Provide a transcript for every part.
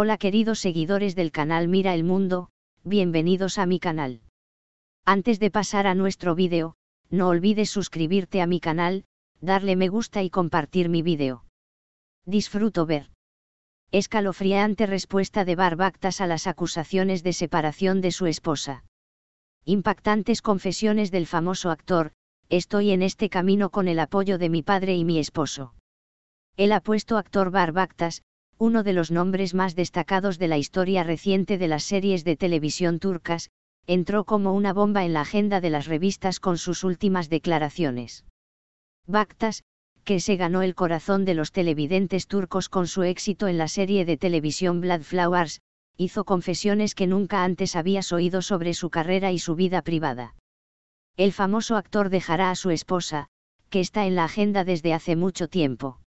Hola queridos seguidores del canal Mira el Mundo, bienvenidos a mi canal. Antes de pasar a nuestro vídeo, no olvides suscribirte a mi canal, darle me gusta y compartir mi vídeo. Disfruto ver. Escalofriante respuesta de Barbactas a las acusaciones de separación de su esposa. Impactantes confesiones del famoso actor, estoy en este camino con el apoyo de mi padre y mi esposo. El apuesto actor Barbactas, uno de los nombres más destacados de la historia reciente de las series de televisión turcas, entró como una bomba en la agenda de las revistas con sus últimas declaraciones. Baktas, que se ganó el corazón de los televidentes turcos con su éxito en la serie de televisión Blood Flowers, hizo confesiones que nunca antes habías oído sobre su carrera y su vida privada. El famoso actor dejará a su esposa, que está en la agenda desde hace mucho tiempo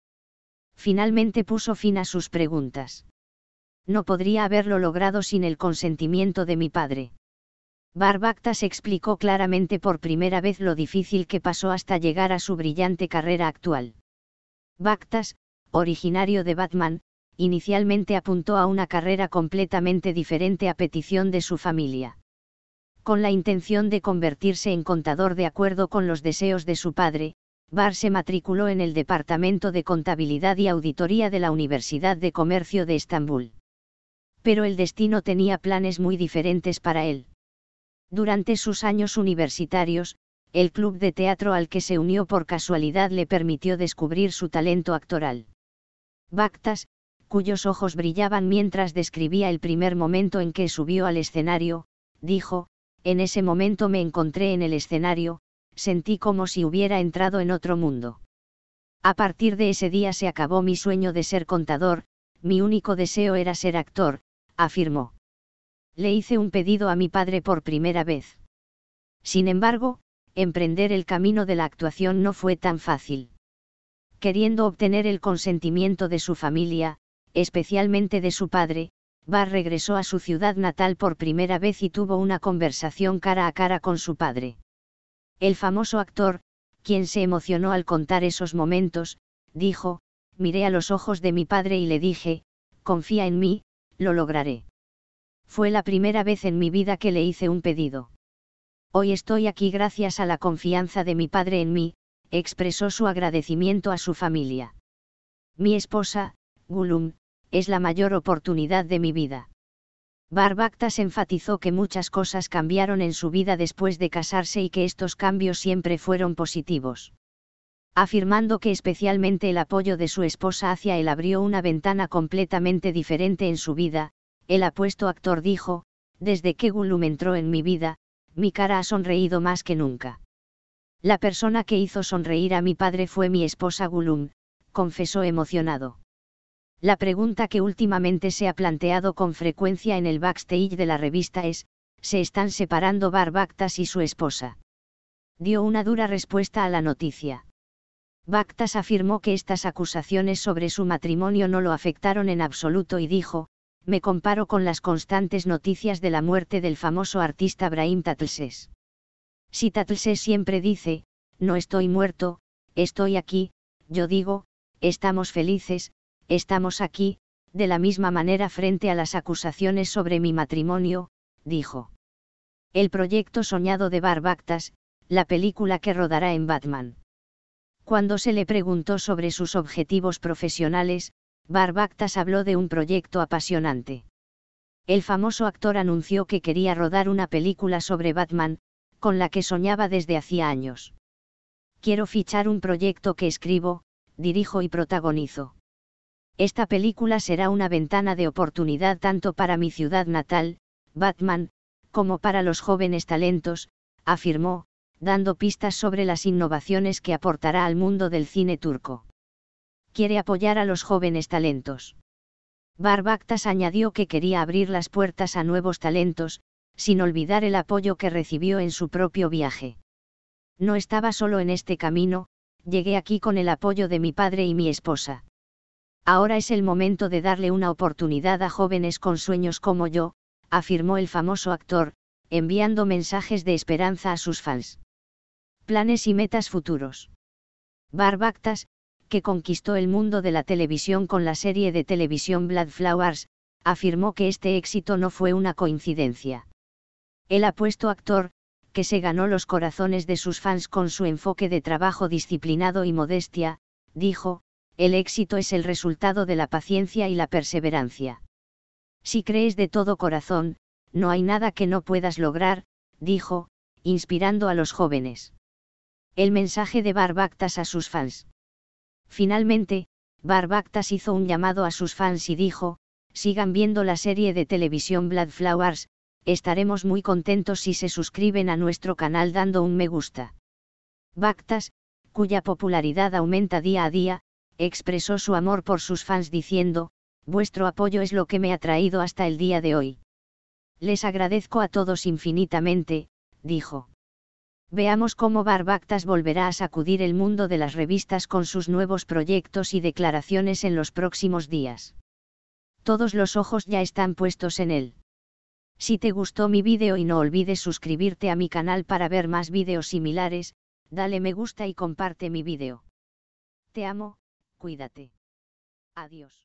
finalmente puso fin a sus preguntas. No podría haberlo logrado sin el consentimiento de mi padre. Barbactas explicó claramente por primera vez lo difícil que pasó hasta llegar a su brillante carrera actual. Bactas, originario de Batman, inicialmente apuntó a una carrera completamente diferente a petición de su familia. Con la intención de convertirse en contador de acuerdo con los deseos de su padre, Bar se matriculó en el Departamento de Contabilidad y Auditoría de la Universidad de Comercio de Estambul. Pero el destino tenía planes muy diferentes para él. Durante sus años universitarios, el club de teatro al que se unió por casualidad le permitió descubrir su talento actoral. Bactas, cuyos ojos brillaban mientras describía el primer momento en que subió al escenario, dijo, en ese momento me encontré en el escenario, sentí como si hubiera entrado en otro mundo. A partir de ese día se acabó mi sueño de ser contador, mi único deseo era ser actor, afirmó. Le hice un pedido a mi padre por primera vez. Sin embargo, emprender el camino de la actuación no fue tan fácil. Queriendo obtener el consentimiento de su familia, especialmente de su padre, Barr regresó a su ciudad natal por primera vez y tuvo una conversación cara a cara con su padre. El famoso actor, quien se emocionó al contar esos momentos, dijo, miré a los ojos de mi padre y le dije, confía en mí, lo lograré. Fue la primera vez en mi vida que le hice un pedido. Hoy estoy aquí gracias a la confianza de mi padre en mí, expresó su agradecimiento a su familia. Mi esposa, Gulum, es la mayor oportunidad de mi vida. Barbactas enfatizó que muchas cosas cambiaron en su vida después de casarse y que estos cambios siempre fueron positivos. Afirmando que especialmente el apoyo de su esposa hacia él abrió una ventana completamente diferente en su vida, el apuesto actor dijo, desde que Gulum entró en mi vida, mi cara ha sonreído más que nunca. La persona que hizo sonreír a mi padre fue mi esposa Gulum, confesó emocionado. La pregunta que últimamente se ha planteado con frecuencia en el backstage de la revista es, ¿se están separando Bar Bactas y su esposa? Dio una dura respuesta a la noticia. Bactas afirmó que estas acusaciones sobre su matrimonio no lo afectaron en absoluto y dijo, me comparo con las constantes noticias de la muerte del famoso artista Brahim Tatlses. Si Tatlses siempre dice, no estoy muerto, estoy aquí, yo digo, estamos felices, Estamos aquí, de la misma manera frente a las acusaciones sobre mi matrimonio, dijo. El proyecto soñado de Barbactas, la película que rodará en Batman. Cuando se le preguntó sobre sus objetivos profesionales, Barbactas habló de un proyecto apasionante. El famoso actor anunció que quería rodar una película sobre Batman, con la que soñaba desde hacía años. Quiero fichar un proyecto que escribo, dirijo y protagonizo. Esta película será una ventana de oportunidad tanto para mi ciudad natal, Batman, como para los jóvenes talentos, afirmó, dando pistas sobre las innovaciones que aportará al mundo del cine turco. Quiere apoyar a los jóvenes talentos. Barbactas añadió que quería abrir las puertas a nuevos talentos, sin olvidar el apoyo que recibió en su propio viaje. No estaba solo en este camino, llegué aquí con el apoyo de mi padre y mi esposa. Ahora es el momento de darle una oportunidad a jóvenes con sueños como yo, afirmó el famoso actor, enviando mensajes de esperanza a sus fans. Planes y metas futuros. Barbactas, que conquistó el mundo de la televisión con la serie de televisión Blood Flowers, afirmó que este éxito no fue una coincidencia. El apuesto actor, que se ganó los corazones de sus fans con su enfoque de trabajo disciplinado y modestia, dijo, el éxito es el resultado de la paciencia y la perseverancia. Si crees de todo corazón, no hay nada que no puedas lograr, dijo, inspirando a los jóvenes. El mensaje de Barbactas a sus fans. Finalmente, Barbactas hizo un llamado a sus fans y dijo, sigan viendo la serie de televisión Blood Flowers, estaremos muy contentos si se suscriben a nuestro canal dando un me gusta. Bactas, cuya popularidad aumenta día a día, expresó su amor por sus fans diciendo, vuestro apoyo es lo que me ha traído hasta el día de hoy. Les agradezco a todos infinitamente, dijo. Veamos cómo Barbactas volverá a sacudir el mundo de las revistas con sus nuevos proyectos y declaraciones en los próximos días. Todos los ojos ya están puestos en él. Si te gustó mi vídeo y no olvides suscribirte a mi canal para ver más vídeos similares, dale me gusta y comparte mi vídeo. Te amo, Cuídate. Adiós.